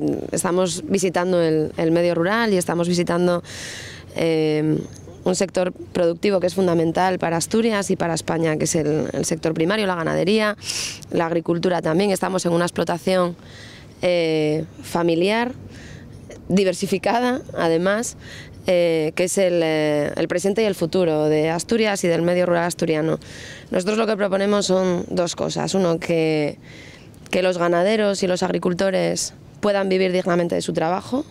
Mm, estamos visitando el, medio rural y estamos visitando eh, un sector productivo que es fundamental para Asturias y para España, que es el, sector primario, la ganadería, la agricultura también. Estamos en una explotación eh, familiar, diversificada además, eh, que es el, presente y el futuro de Asturias y del medio rural asturiano. Nosotros lo que proponemos son dos cosas. Uno, que los ganaderos y los agricultores puedan vivir dignamente de su trabajo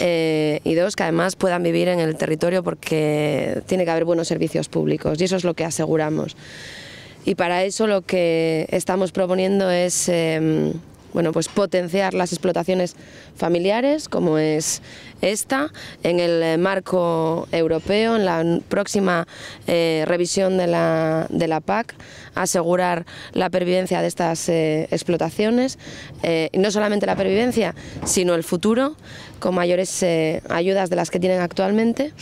eh, y dos, que además puedan vivir en el territorio porque tiene que haber buenos servicios públicos y eso es lo que aseguramos. Y para eso lo que estamos proponiendo es... Eh, bueno, pues potenciar las explotaciones familiares, como es esta, en el eh, marco europeo, en la próxima eh, revisión de la, PAC, asegurar la pervivencia de estas eh, explotaciones, no solamente la pervivencia, sino el futuro, con mayores ayudas de las que tienen actualmente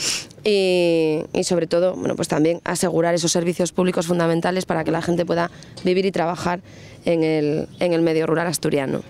y, sobre todo, bueno, pues también asegurar esos servicios públicos fundamentales para que la gente pueda vivir y trabajar en el, en el medio rural asturiano.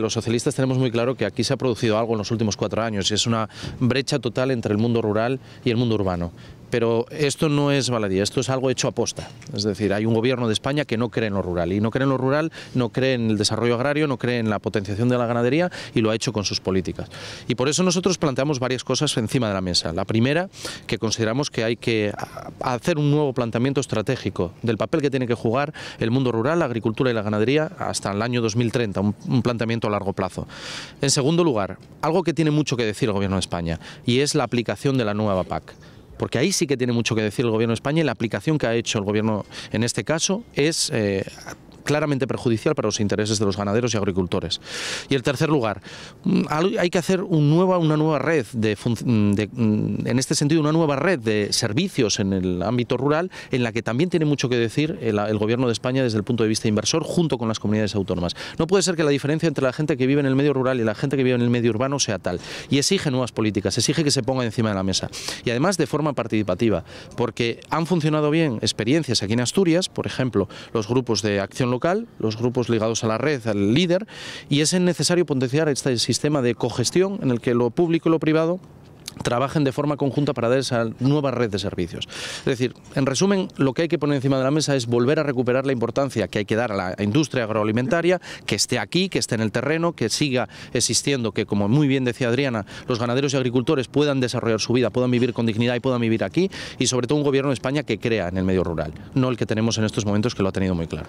Los socialistas tenemos muy claro que aquí se ha producido algo en los últimos cuatro años y es una brecha total entre el mundo rural y el mundo urbano. Pero esto no es baladía, esto es algo hecho a posta. Es decir, hay un gobierno de España que no cree en lo rural y no cree en lo rural, no cree en el desarrollo agrario, no cree en la potenciación de la ganadería y lo ha hecho con sus políticas. Y por eso nosotros planteamos varias cosas encima de la mesa. La primera, que consideramos que hay que hacer un nuevo planteamiento estratégico del papel que tiene que jugar el mundo rural, la agricultura y la ganadería hasta el año 2030, un, un planteamiento a largo plazo. En segundo lugar, algo que tiene mucho que decir el gobierno de España y es la aplicación de la nueva PAC porque ahí sí que tiene mucho que decir el gobierno de España y la aplicación que ha hecho el gobierno en este caso es eh, claramente perjudicial para los intereses de los ganaderos y agricultores. Y el tercer lugar, mm, hay que hacer una nueva red, de, mm, mm, en este sentido, una nueva red de servicios en el ámbito rural, en la que también tiene mucho que decir el, Gobierno de España desde el punto de vista inversor, junto con las comunidades autónomas. No puede ser que la diferencia entre la gente que vive en el medio rural y la gente que vive en el medio urbano sea tal. Y exige nuevas políticas, exige que se ponga encima de la mesa. Y además de forma participativa, porque han funcionado bien experiencias aquí en Asturias, por ejemplo, los grupos de acción local los grupos ligados a la red, al líder, y es necesario potenciar este sistema de cogestión en el que lo público y lo privado trabajen de forma conjunta para dar esa nueva red de servicios. Es decir, en resumen, lo que hay que poner encima de la mesa es volver a recuperar la importancia que hay que dar a la industria agroalimentaria, que esté aquí, que esté en el terreno, que siga existiendo, que como muy bien decía Adriana, los ganaderos y agricultores puedan desarrollar su vida, puedan vivir con dignidad y puedan vivir aquí, y sobre todo un gobierno de España que crea en el medio rural, no el que tenemos en estos momentos que lo ha tenido muy claro.